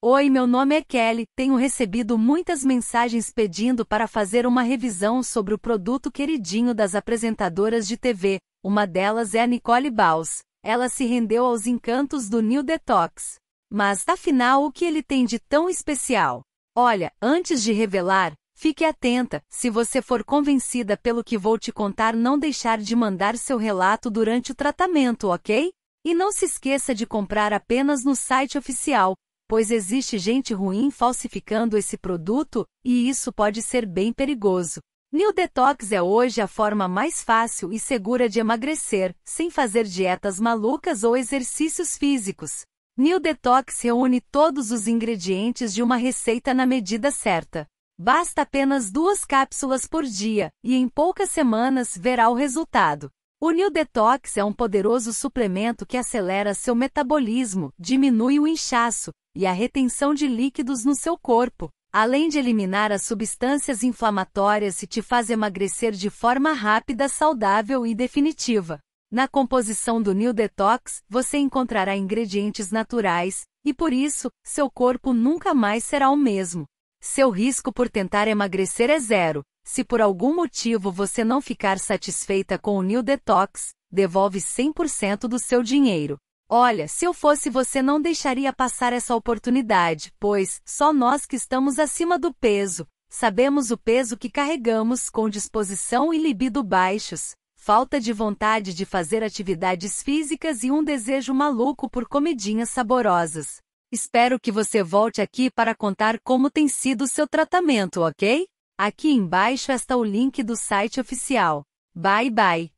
Oi, meu nome é Kelly. Tenho recebido muitas mensagens pedindo para fazer uma revisão sobre o produto queridinho das apresentadoras de TV. Uma delas é a Nicole Baus. Ela se rendeu aos encantos do New Detox. Mas afinal, o que ele tem de tão especial? Olha, antes de revelar, fique atenta. Se você for convencida pelo que vou te contar, não deixar de mandar seu relato durante o tratamento, ok? E não se esqueça de comprar apenas no site oficial pois existe gente ruim falsificando esse produto, e isso pode ser bem perigoso. New Detox é hoje a forma mais fácil e segura de emagrecer, sem fazer dietas malucas ou exercícios físicos. New Detox reúne todos os ingredientes de uma receita na medida certa. Basta apenas duas cápsulas por dia, e em poucas semanas verá o resultado. O New Detox é um poderoso suplemento que acelera seu metabolismo, diminui o inchaço e a retenção de líquidos no seu corpo, além de eliminar as substâncias inflamatórias e te faz emagrecer de forma rápida, saudável e definitiva. Na composição do New Detox, você encontrará ingredientes naturais e por isso, seu corpo nunca mais será o mesmo. Seu risco por tentar emagrecer é zero, se por algum motivo você não ficar satisfeita com o New Detox, devolve 100% do seu dinheiro. Olha, se eu fosse você não deixaria passar essa oportunidade, pois só nós que estamos acima do peso, sabemos o peso que carregamos com disposição e libido baixos, falta de vontade de fazer atividades físicas e um desejo maluco por comidinhas saborosas. Espero que você volte aqui para contar como tem sido o seu tratamento, ok? Aqui embaixo está o link do site oficial. Bye bye!